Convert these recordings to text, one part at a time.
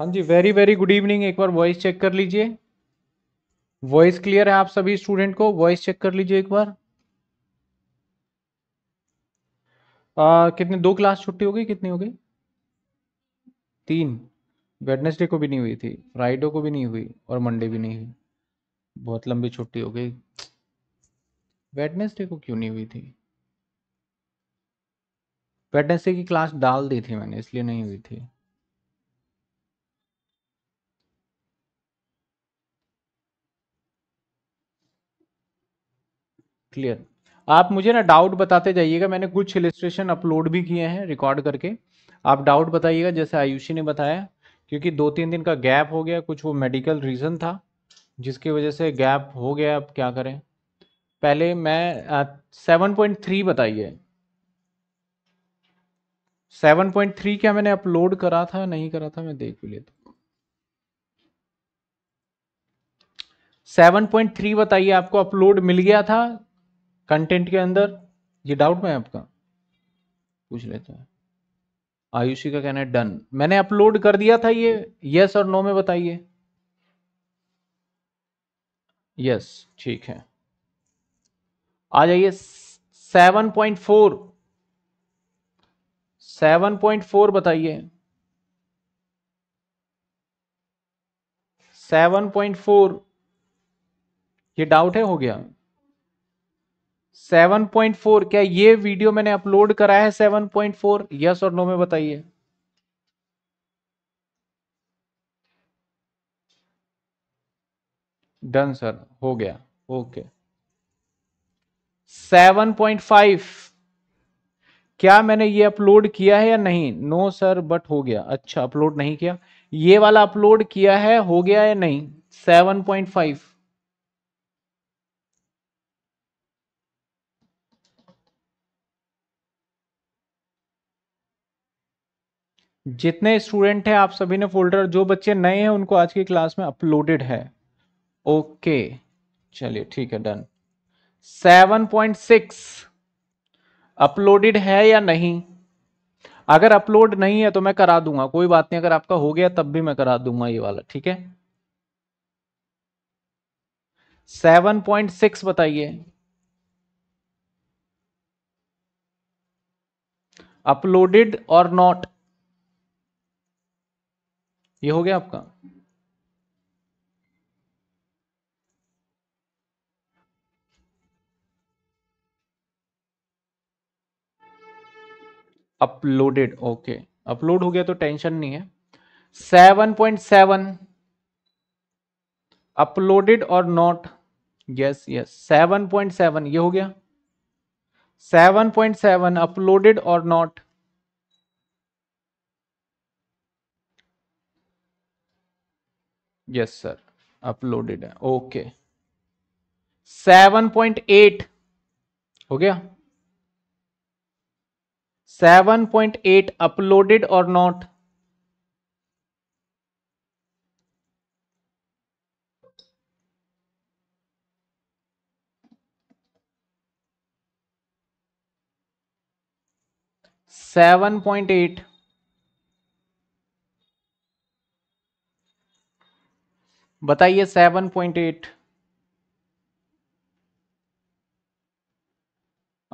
हाँ जी very very good evening एक बार वॉइस चेक कर लीजिए वॉइस क्लियर है आप सभी स्टूडेंट को वॉइस चेक कर लीजिए एक बार आ, कितने दो क्लास छुट्टी हो गई कितनी हो गई तीन वेडनेसडे को भी नहीं हुई थी फ्राइडे को भी नहीं हुई और मंडे भी नहीं हुई बहुत लंबी छुट्टी हो गई वेडनेसडे को क्यों नहीं हुई थी वेडनेसडे की क्लास डाल दी थी मैंने इसलिए नहीं हुई थी क्लियर आप मुझे ना डाउट बताते जाइएगा मैंने कुछ इलिस्ट्रेशन अपलोड भी किए हैं रिकॉर्ड करके आप डाउट बताइएगा जैसे आयुषी ने बताया क्योंकि दो तीन दिन का गैप हो गया कुछ वो मेडिकल रीज़न था जिसकी वजह से गैप हो गया अब क्या करें पहले मैं सेवन पॉइंट थ्री बताइए सेवन पॉइंट थ्री क्या मैंने अपलोड करा था नहीं करा था मैं देख भी लेता सेवन पॉइंट थ्री बताइए आपको अपलोड मिल गया था कंटेंट के अंदर ये डाउट में आपका पूछ लेते हैं आयुषी का कहना है डन मैंने अपलोड कर दिया था ये यस और नो में बताइए यस ठीक है आ जाइए seven point four seven point four बताइए सेवन पॉइंट फोर ये डाउट है हो गया 7.4 क्या ये वीडियो मैंने अपलोड कराया है 7.4 यस और नो में बताइए डन सर हो गया ओके okay. 7.5 क्या मैंने ये अपलोड किया है या नहीं नो सर बट हो गया अच्छा अपलोड नहीं किया ये वाला अपलोड किया है हो गया या नहीं 7.5 जितने स्टूडेंट हैं आप सभी ने फोल्डर जो बच्चे नए हैं उनको आज की क्लास में अपलोडेड है ओके चलिए ठीक है डन 7.6 अपलोडेड है या नहीं अगर अपलोड नहीं है तो मैं करा दूंगा कोई बात नहीं अगर आपका हो गया तब भी मैं करा दूंगा ये वाला ठीक है 7.6 बताइए अपलोडेड और नॉट ये हो गया आपका अपलोडेड ओके अपलोड हो गया तो टेंशन नहीं है सेवन पॉइंट सेवन अपलोडेड और not yes yes seven point seven ये हो गया सेवन पॉइंट सेवन अपलोडेड और नॉट यस सर अपलोडेड है ओके सेवन पॉइंट एट हो गया सेवन पॉइंट एट अपलोडेड और नॉट सेवन पॉइंट एट बताइए सेवन पॉइंट एट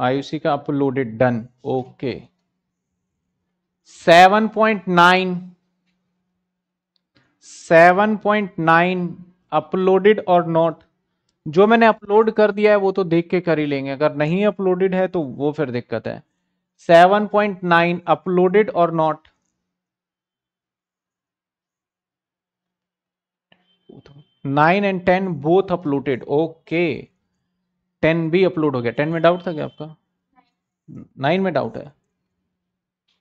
आयुषी का uploaded done okay seven point nine seven point nine uploaded और not जो मैंने अपलोड कर दिया है वो तो देख के कर ही लेंगे अगर नहीं अपलोडेड है तो वो फिर दिक्कत है सेवन पॉइंट नाइन अपलोडेड और not nine and ten both uploaded okay ten भी अपलोड हो गया टेन में डाउट था क्या आपका नाइन में डाउट है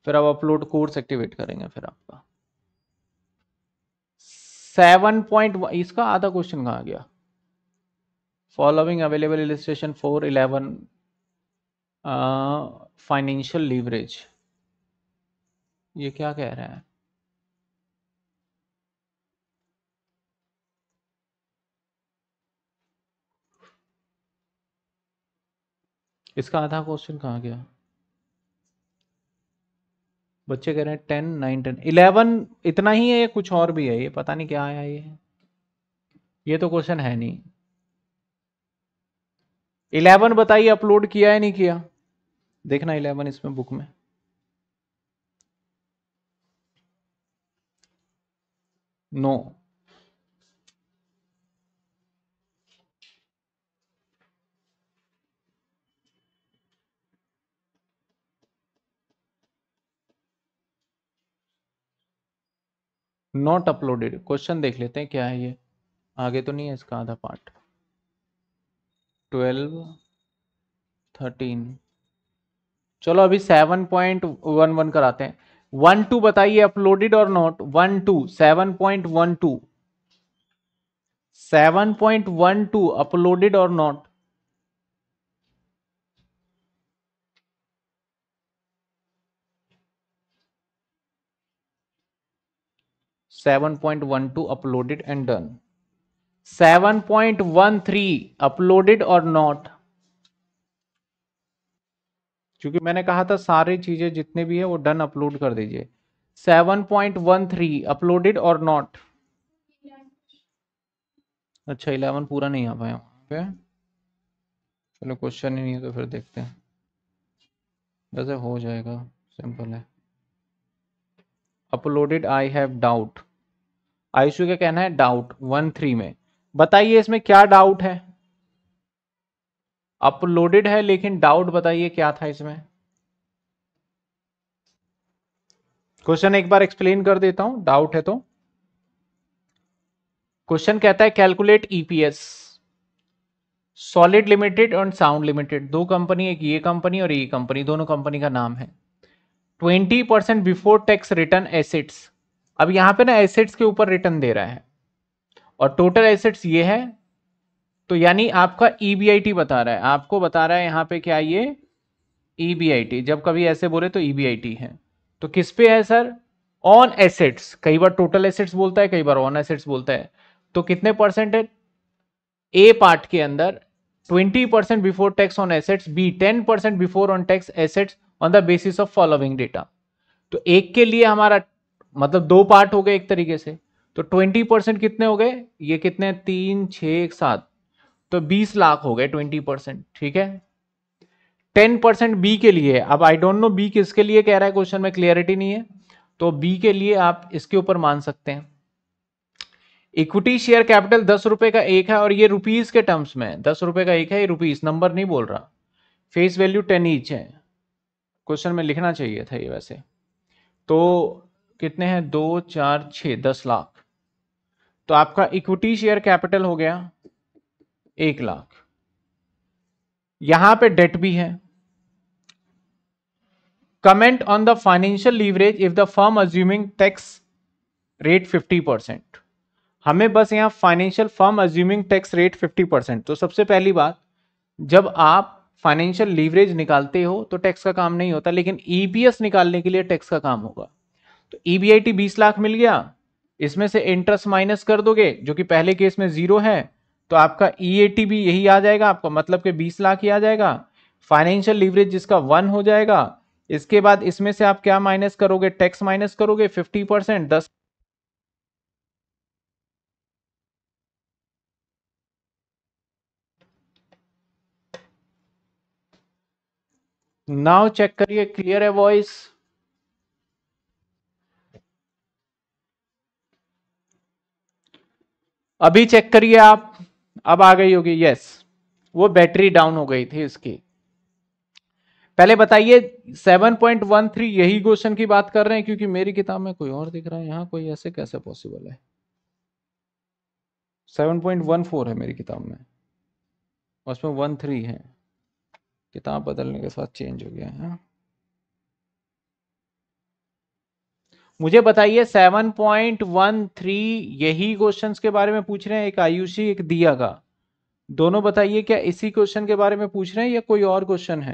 फिर आप अपलोड कोर्स एक्टिवेट करेंगे फिर आपका सेवन पॉइंट इसका आधा क्वेश्चन कहा गया following available illustration four eleven financial leverage ये क्या कह रहा है इसका आधा क्वेश्चन कहाँ गया बच्चे कह रहे हैं टेन नाइन टेन इलेवन इतना ही है या कुछ और भी है ये पता नहीं क्या आया ये ये तो क्वेश्चन है नहीं इलेवन बताइए अपलोड किया है नहीं किया देखना इलेवन इसमें बुक में no no. Not uploaded question देख लेते हैं क्या है ये आगे तो नहीं है इसका आधा पार्ट ट्वेल्व थर्टीन चलो अभी सेवन पॉइंट वन वन कराते हैं वन टू बताइए अपलोडेड और not one two seven point one two seven point one two uploaded और not 7.12 uploaded and done 7.13 uploaded or not क्योंकि मैंने कहा था सारी चीजें जितने भी है वो डन अपलोड कर दीजिए 7.13 अपलोडेड और नॉट अच्छा 11 पूरा नहीं आ पाया ओके चलो क्वेश्चन ही नहीं है तो फिर देखते हैं वैसे हो जाएगा सिंपल है uploaded i have doubt आयुषु का कहना है डाउट वन थ्री में बताइए इसमें क्या डाउट है अपलोडेड है लेकिन डाउट बताइए क्या था इसमें क्वेश्चन एक बार एक्सप्लेन कर देता हूं डाउट है तो क्वेश्चन कहता है कैलकुलेट ईपीएस सॉलिड लिमिटेड और साउंड लिमिटेड दो कंपनी एक ये कंपनी और ये कंपनी दोनों कंपनी का नाम है 20% बिफोर टैक्स रिटर्न एसेट्स अब यहां पे ना एसेट्स के ऊपर रिटर्न दे रहा है और टोटल एसेट्स ये है तो यानी आपका ईबीआईटी e बता रहा है आपको बता रहा है यहां पे क्या ये ईबीआईटी e जब कभी ऐसे बोले तो ईबीआईटी e है तो किस पे है सर ऑन एसेट्स कई बार टोटल एसेट्स बोलता है कई बार ऑन एसेट्स बोलता है तो कितने परसेंट है ए पार्ट के अंदर 20% percent before tax on assets B 10% percent before on tax assets on the basis of following data तो एक के लिए हमारा मतलब दो पार्ट हो गए एक तरीके से तो ट्वेंटी परसेंट कितने हो गए ये कितने तीन छ एक सात तो बीस लाख हो गए ट्वेंटी परसेंट ठीक है टेन परसेंट बी के लिए अब आई डोंट नो बी किसके लिए कह रहा है क्वेश्चन में क्लियरिटी नहीं है तो बी के लिए आप इसके ऊपर मान सकते हैं इक्विटी शेयर कैपिटल दस रुपए का एक है और ये रुपीज के टर्म्स में दस रुपए का एक है ये रुपीज नंबर नहीं बोल रहा फेस वैल्यू टेन ईच है क्वेश्चन में लिखना चाहिए था ये वैसे तो कितने हैं दो चार छ दस लाख तो आपका इक्विटी शेयर कैपिटल हो गया एक लाख यहां पे डेट भी है comment on the financial leverage if the firm assuming tax rate 50 percent हमें बस यहां financial firm assuming tax rate 50 percent तो सबसे पहली बात जब आप फाइनेंशियल लीवरेज निकालते हो तो टैक्स का काम नहीं होता लेकिन ईपीएस e निकालने के लिए टैक्स का काम होगा तो ईबीआईटी e बीस लाख मिल गया इसमें से इंटरेस्ट माइनस कर दोगे जो कि पहले केस में जीरो है तो आपका ईएटी e भी यही आ जाएगा आपका मतलब के बीस लाख ही आ जाएगा फाइनेंशियल लिवरेज जिसका वन हो जाएगा इसके बाद इसमें से आप क्या माइनस करोगे टैक्स माइनस करोगे fifty percent this now check करिए क्लियर है वॉइस अभी चेक करिए आप अब आ गई होगी यस वो बैटरी डाउन हो गई थी इसकी पहले बताइए 7.13 यही क्वेश्चन की बात कर रहे हैं क्योंकि मेरी किताब में कोई और दिख रहा है यहां कोई ऐसे कैसे पॉसिबल है 7.14 है मेरी किताब में उसमें 13 है किताब बदलने के साथ चेंज हो गया है मुझे बताइए 7.13 यही क्वेश्चंस के बारे में पूछ रहे हैं एक आयुषी एक दिया का दोनों बताइए क्या इसी क्वेश्चन के बारे में पूछ रहे हैं या कोई और क्वेश्चन है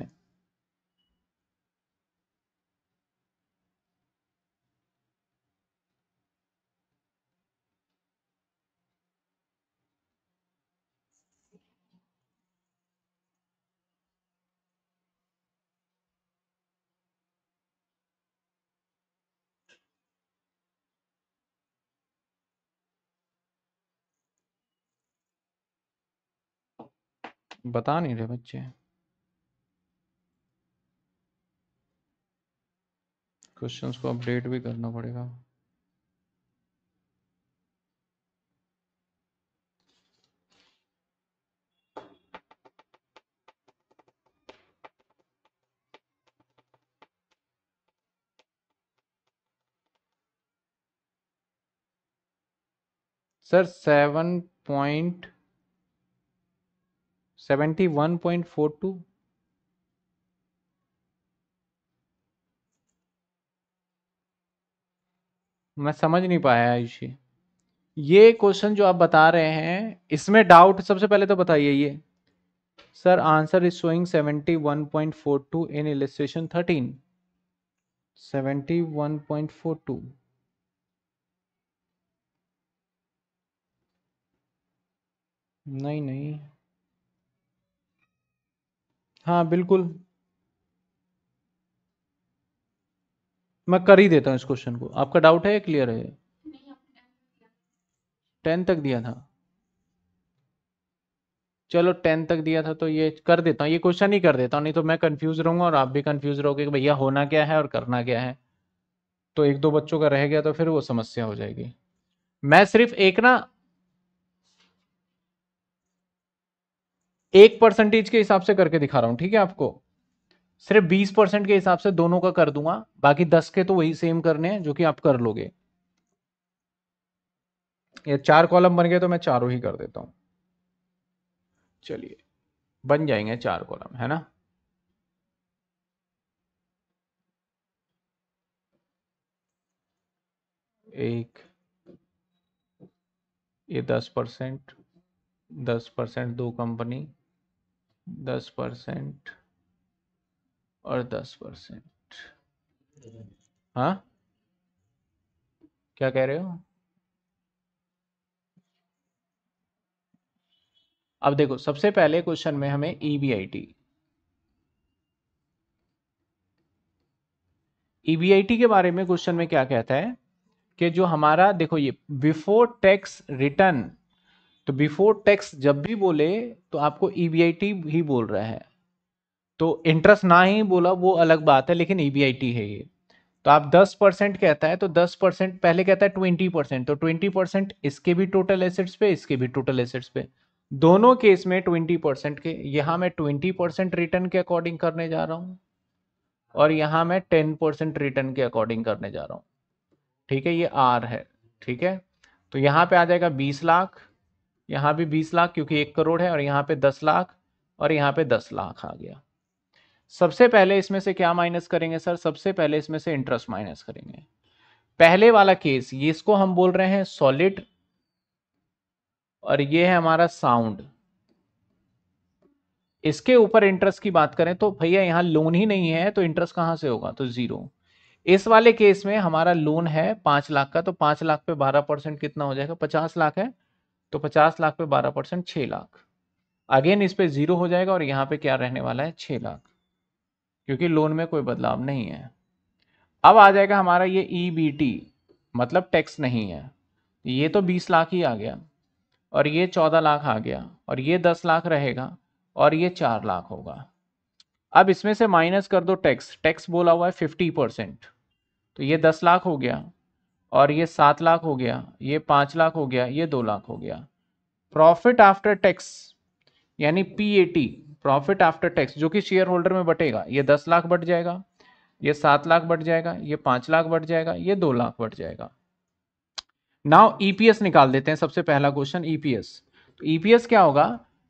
बता नहीं रहे बच्चे क्वेश्चंस को अपडेट भी करना पड़ेगा सर सेवन पॉइंट 71.42 मैं समझ नहीं पाया आयुषी ये क्वेश्चन जो आप बता रहे हैं इसमें डाउट सबसे पहले तो बताइए ये sir answer is showing 71.42 in illustration 13 71.42 नहीं नहीं हाँ, बिल्कुल। मैं कर ही देता हूँ इस क्वेश्चन को। आपका डाउट है या क्लियर है टेन तक दिया था? चलो टेन तक दिया था तो ये कर देता हूँ, ये क्वेश्चन ही कर देता हूँ, नहीं तो मैं कन्फ्यूज़ रहूंगा और आप भी कंफ्यूज रहोगे कि भैया होना क्या है और करना क्या है? तो एक दो बच्चों का रह गया तो फिर वो समस्या हो जाएगी। मैं सिर्फ़ एक ना एक परसेंटेज के हिसाब से करके दिखा रहा हूं ठीक है आपको सिर्फ बीस परसेंट के हिसाब से दोनों का कर दूंगा बाकी दस के तो वही सेम करने हैं जो कि आप कर लोगे ये चार कॉलम बन गए तो मैं चारों ही कर देता हूं चलिए बन जाएंगे चार कॉलम है ना एक ये दस परसेंट दस परसेंट दो कंपनी दस परसेंट और दस परसेंट हम्म। हाँ क्या कह रहे हो अब देखो सबसे पहले क्वेश्चन में हमें ईबीआईटी e ईबीआईटी e के बारे में क्वेश्चन में क्या कहता है कि जो हमारा देखो ये बिफोर टैक्स रिटर्न तो बिफोर टैक्स जब भी बोले तो आपको ई e ही बोल रहा है तो इंटरेस्ट ना ही बोला वो अलग बात है लेकिन ई e है ये तो आप 10 परसेंट कहता है तो 10 परसेंट पहले कहता है 20 परसेंट तो 20 परसेंट इसके भी टोटल एसेट्स पे इसके भी टोटल एसेट्स पे दोनों केस में 20 परसेंट के यहाँ मैं 20 परसेंट रिटर्न के अकॉर्डिंग करने जा रहा हूँ और यहाँ मैं 10 परसेंट रिटर्न के अकॉर्डिंग करने जा रहा हूँ ठीक है ये आर है ठीक है तो यहाँ पे आ जाएगा बीस लाख यहाँ भी बीस लाख क्योंकि एक करोड़ है और यहाँ पे दस लाख और यहाँ पे दस लाख आ गया सबसे पहले इसमें से क्या माइनस करेंगे सर सबसे पहले इसमें से इंटरेस्ट माइनस करेंगे पहले वाला केस ये इसको हम बोल रहे हैं सॉलिड और ये है हमारा साउंड इसके ऊपर इंटरेस्ट की बात करें तो भैया यहां लोन ही नहीं है तो इंटरेस्ट कहां से होगा तो जीरो इस वाले केस में हमारा लोन है पांच लाख का तो पांच लाख पे बारह परसेंट कितना हो जाएगा पचास लाख है तो पचास लाख पे बारह परसेंट छः लाख अगेन इस पर ज़ीरो हो जाएगा और यहाँ पे क्या रहने वाला है छः लाख क्योंकि लोन में कोई बदलाव नहीं है अब आ जाएगा हमारा ये ई e मतलब टैक्स नहीं है ये तो बीस लाख ही आ गया और ये चौदह लाख आ गया और ये दस लाख रहेगा और ये चार लाख होगा अब इसमें से माइनस कर दो टैक्स टैक्स बोला हुआ है फिफ्टी परसेंट तो ये दस लाख हो गया और ये सात लाख हो गया ये पाँच लाख हो गया ये दो लाख हो गया प्रॉफिट आफ्टर टैक्स यानी पी प्रॉफिट आफ्टर टैक्स जो कि शेयर होल्डर में बटेगा ये दस लाख बट जाएगा ये सात लाख बट जाएगा ये पाँच लाख बट जाएगा ये दो लाख बट जाएगा नाउ ईपीएस e निकाल देते हैं सबसे पहला क्वेश्चन ईपीएस ईपीएस क्या होगा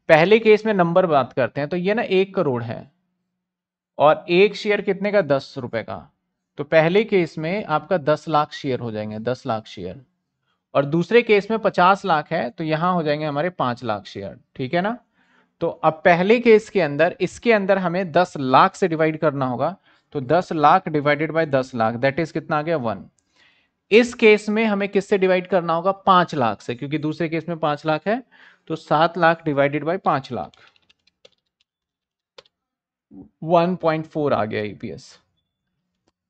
पहले केस में नंबर बात करते हैं तो ये ना एक करोड़ है और एक शेयर कितने का दस रुपए का तो पहले केस में आपका दस लाख शेयर हो जाएंगे दस लाख शेयर और दूसरे केस में पचास लाख है तो यहां हो जाएंगे हमारे पांच लाख शेयर ठीक है ना तो अब पहले केस के अंदर इसके अंदर हमें दस लाख से डिवाइड करना होगा तो दस लाख डिवाइडेड बाय दस लाख दैट इज कितना आ गया वन इस केस में हमें किससे डिवाइड करना होगा पांच लाख से क्योंकि दूसरे केस में पांच लाख है तो सात लाख डिवाइडेड बाय पांच लाख फोर आ गया ईपीएस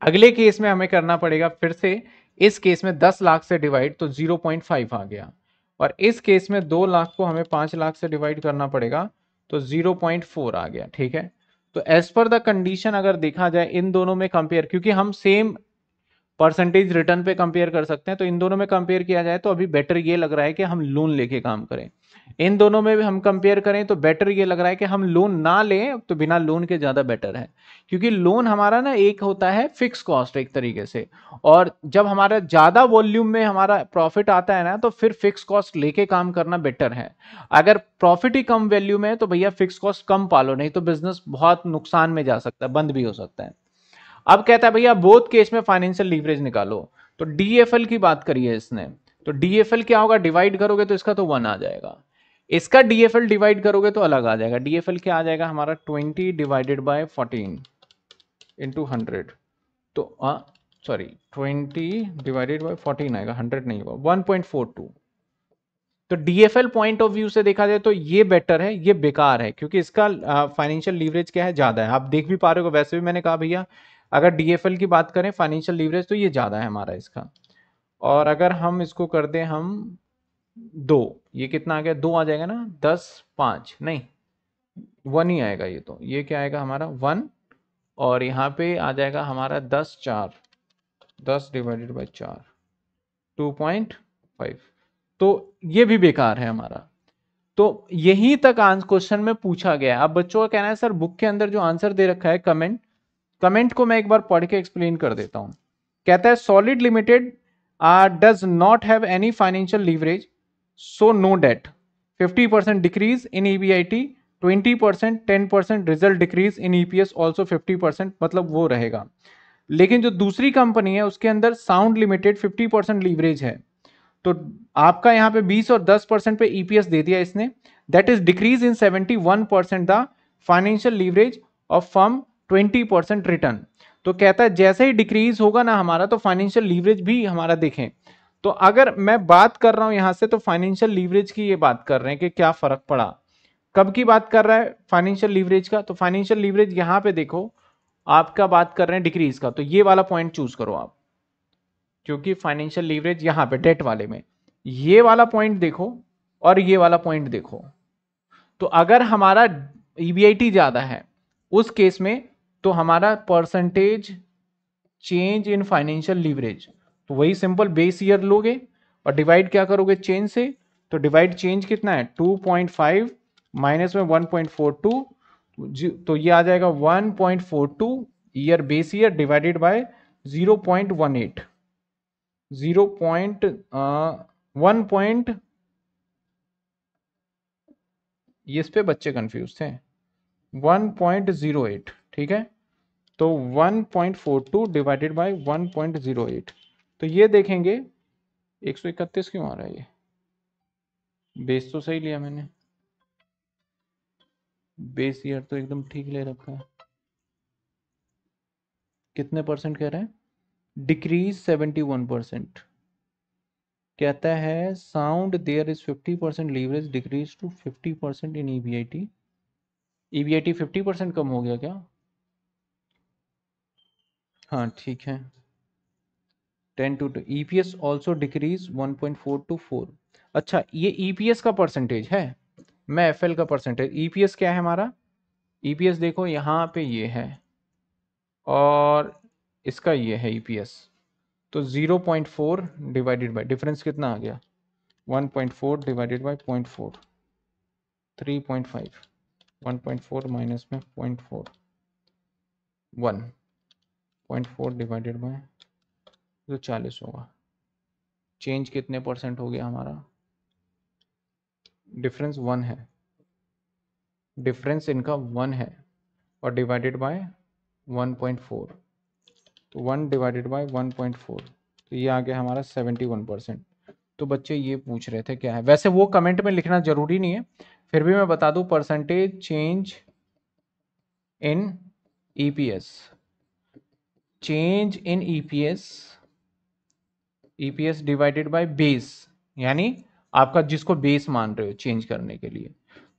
अगले केस में हमें करना पड़ेगा फिर से इस केस में दस लाख से डिवाइड तो जीरो पॉइंट फाइव आ गया और इस केस में दो लाख को हमें पांच लाख से डिवाइड करना पड़ेगा तो जीरो पॉइंट फोर आ गया ठीक है तो एज पर द कंडीशन अगर देखा जाए इन दोनों में कंपेयर क्योंकि हम सेम परसेंटेज रिटर्न पे कंपेयर कर सकते हैं तो इन दोनों में कंपेयर किया जाए तो अभी बेटर ये लग रहा है कि हम लोन लेके काम करें इन दोनों में भी हम कंपेयर करें तो बेटर ये लग रहा है कि हम लोन ना लें तो बिना लोन के ज़्यादा बेटर है क्योंकि लोन हमारा ना एक होता है फिक्स कॉस्ट एक तरीके से और जब हमारा ज़्यादा वॉल्यूम में हमारा प्रॉफिट आता है ना तो फिर फिक्स कॉस्ट लेके काम करना बेटर है अगर प्रॉफिट ही कम वैल्यू में है तो भैया फिक्स कॉस्ट कम पालो नहीं तो बिजनेस बहुत नुकसान में जा सकता है बंद भी हो सकता है अब कहता है भैया बोथ केस में फाइनेंशियल लीवरेज निकालो तो डी की बात करिए इसने तो डी क्या होगा डिवाइड करोगे तो इसका तो वन आ जाएगा इसका डीएफएल डिवाइड करोगे तो अलग आ जाएगा डीएफएल क्या आ जाएगा हमारा twenty divided by fourteen into hundred तो sorry twenty divided by fourteen आएगा हंड्रेड नहीं होगा वन पॉइंट फोर टू तो डीएफएल पॉइंट ऑफ व्यू से देखा जाए तो ये बेटर है ये बेकार है क्योंकि इसका फाइनेंशियल लीवरेज क्या है ज़्यादा है आप देख भी पा रहे हो वैसे भी मैंने कहा भैया अगर डीएफएल की बात करें फाइनेंशियल लीवरेज तो ये ज़्यादा है हमारा इसका और अगर हम इसको कर दें हम दो ये कितना आ गया दो आ जाएगा ना दस पाँच नहीं वन ही आएगा ये तो ये क्या आएगा हमारा वन और यहाँ पे आ जाएगा हमारा दस चार दस डिवाइडेड बाई चार टू पॉइंट फाइव तो ये भी बेकार है हमारा तो यही तक क्वेश्चन में पूछा गया अब बच्चों का कहना है सर बुक के अंदर जो आंसर दे रखा है कमेंट कमेंट को मैं एक बार पढ़ के एक्सप्लेन कर देता हूँ कहता है solid limited are does not have any financial leverage so no debt 50% T twenty percent ten percent result decrease in EPS also 50% मतलब वो रहेगा लेकिन जो दूसरी कंपनी है उसके अंदर साउंड लिमिटेड 50% लीवरेज है तो आपका यहाँ पे 20 और 10 परसेंट पे ईपीएस e दे दिया इसने that is decrease in 71 percent the financial leverage of firm 20 percent return तो कहता है जैसे ही डिक्रीज होगा ना हमारा तो फाइनेंशियल लीवरेज भी हमारा देखें तो अगर मैं बात कर रहा हूं यहां से तो फाइनेंशियल लीवरेज की ये बात कर रहे हैं कि क्या फर्क पड़ा कब की बात कर रहा है फाइनेंशियल लीवरेज का तो फाइनेंशियल लीवरेज यहां पे देखो आपका बात कर रहे हैं डिक्रीज का तो ये वाला पॉइंट चूज करो आप क्योंकि फाइनेंशियल लीवरेज यहां पे डेट वाले में ये वाला पॉइंट देखो और ये वाला पॉइंट देखो तो अगर हमारा ईबीआईटी e ज्यादा है उस केस में तो हमारा percentage change in financial leverage तो वही सिंपल बेस ईयर लोगे और डिवाइड क्या करोगे चेंज से तो डिवाइड चेंज कितना है 2.5 माइनस में 1.42 तो ये आ जाएगा 1.42 point year base year divided by 0.18 zero point one point ये इस पे बच्चे कंफ्यूज थे 1.08 ठीक है तो 1.42 डिवाइडेड बाय 1.08 तो ये देखेंगे 131 क्यों आ रहा है ये बेस तो सही लिया मैंने बेस ईयर तो एकदम ठीक ले रखा है कितने परसेंट कह रहे हैं डिक्रीज 71 परसेंट कहता है sound there is 50 percent leverage decrease to 50 percent in EBIT EBIT fifty percent कम हो गया क्या हाँ ठीक है ten two two E P S also decrease one point four two four अच्छा ये ई पी एस का परसेंटेज है मैं एफ एल का परसेंटेज ई पी एस क्या है हमारा ई पी एस देखो यहाँ पे ये है और इसका ये है ई पी एस तो zero point four divided by difference कितना आ गया one point four divided by point four three point five one point four minus में point four one point four divided by तो चालीस होगा चेंज कितने percent हो गया हमारा डिफरेंस वन है डिफरेंस इनका वन है और divided by one point four तो one divided by one point four तो ये आ गया हमारा सेवेंटी वन परसेंट तो बच्चे ये पूछ रहे थे क्या है वैसे वो कमेंट में लिखना जरूरी नहीं है फिर भी मैं बता दूं percentage change in EPS change in EPS EPS divided by base यानी आपका जिसको बेस मान रहे हो चेंज करने के लिए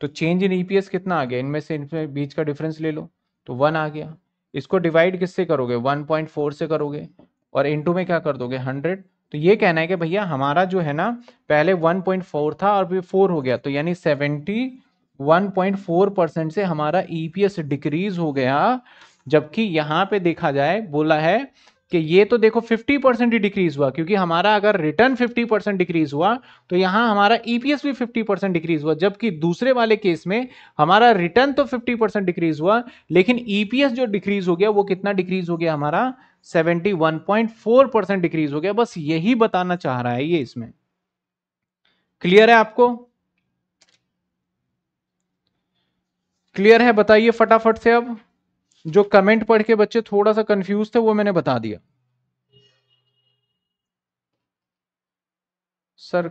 तो चेंज इन ईपीएस कितना आ गया इनमें से इनमें बीच का डिफरेंस ले लो तो वन आ गया इसको डिवाइड किससे करोगे 1.4 से करोगे और इनटू में क्या कर दोगे 100 तो ये कहना है कि भैया हमारा जो है ना पहले 1.4 था और भी 4 हो गया तो यानी 71.4 परसेंट से हमारा ईपीएस e डिक्रीज हो गया जबकि यहाँ पे देखा जाए बोला है कि ये तो देखो 50 परसेंट ही डिक्रीज हुआ क्योंकि हमारा अगर रिटर्न 50 परसेंट डिक्रीज हुआ तो यहाँ हमारा ईपीएस e भी 50 परसेंट डिक्रीज हुआ जबकि दूसरे वाले केस में हमारा रिटर्न तो 50 परसेंट डिक्रीज हुआ लेकिन ईपीएस e जो डिक्रीज हो गया वो कितना डिक्रीज हो गया हमारा 71.4 परसेंट डिक्रीज हो गया बस यही बताना चाह रहा है ये इसमें क्लियर है आपको क्लियर है बताइए फटाफट से अब जो कमेंट पढ़ के बच्चे थोड़ा सा कंफ्यूज थे वो मैंने बता दिया सर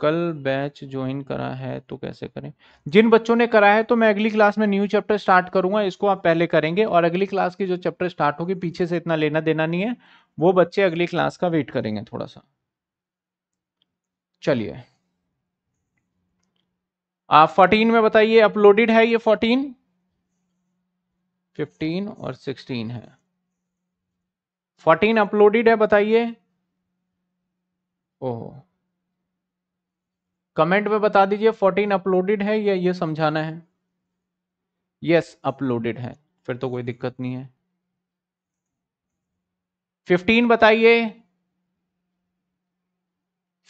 कल बैच ज्वाइन करा है तो कैसे करें जिन बच्चों ने करा है तो मैं अगली क्लास में न्यू चैप्टर स्टार्ट करूंगा इसको आप पहले करेंगे और अगली क्लास की जो चैप्टर स्टार्ट होगी पीछे से इतना लेना देना नहीं है वो बच्चे अगली क्लास का वेट करेंगे थोड़ा सा चलिए आप फोर्टीन में बताइए अपलोडेड है ये फोर्टीन फिफ्टीन और सिक्सटीन है फोर्टीन अपलोडेड है बताइए ओह कमेंट में बता दीजिए फोर्टीन अपलोडेड है या ये समझाना है यस अपलोडेड है फिर तो कोई दिक्कत नहीं है फिफ्टीन बताइए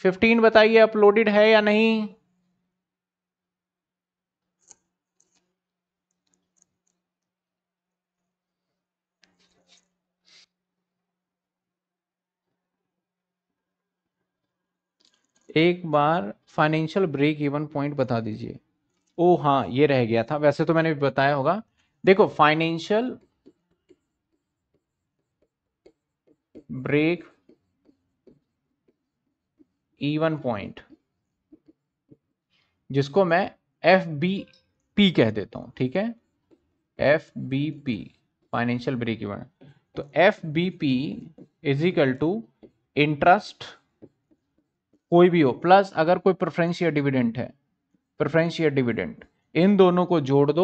फिफ्टीन बताइए अपलोडेड है या नहीं एक बार फाइनेंशियल ब्रेक इवन पॉइंट बता दीजिए ओ हाँ ये रह गया था वैसे तो मैंने बताया होगा देखो फाइनेंशियल ब्रेक इवन पॉइंट जिसको मैं एफ बी पी कह देता हूं ठीक है F B P financial break even तो F B P is equal to interest कोई भी हो प्लस अगर कोई प्रेफरेंस या डिविडेंट है प्रेफरेंस या डिविडेंट इन दोनों को जोड़ दो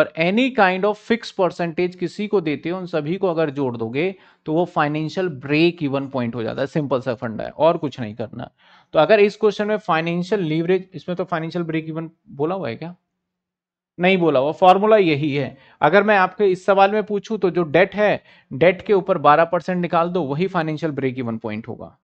और any kind of fix percentage किसी को देते हो उन सभी को अगर जोड़ दोगे तो वो फाइनेंशियल ब्रेक इवन पॉइंट हो जाता है सिंपल सा फंड है और कुछ नहीं करना तो अगर इस क्वेश्चन में फाइनेंशियल लीवरेज इसमें तो फाइनेंशियल ब्रेक इवन बोला हुआ है क्या नहीं बोला हुआ फॉर्मूला यही है अगर मैं आपके इस सवाल में पूछूं तो जो डेट है डेट के ऊपर 12 परसेंट निकाल दो वही फाइनेंशियल ब्रेक इवन पॉइंट होगा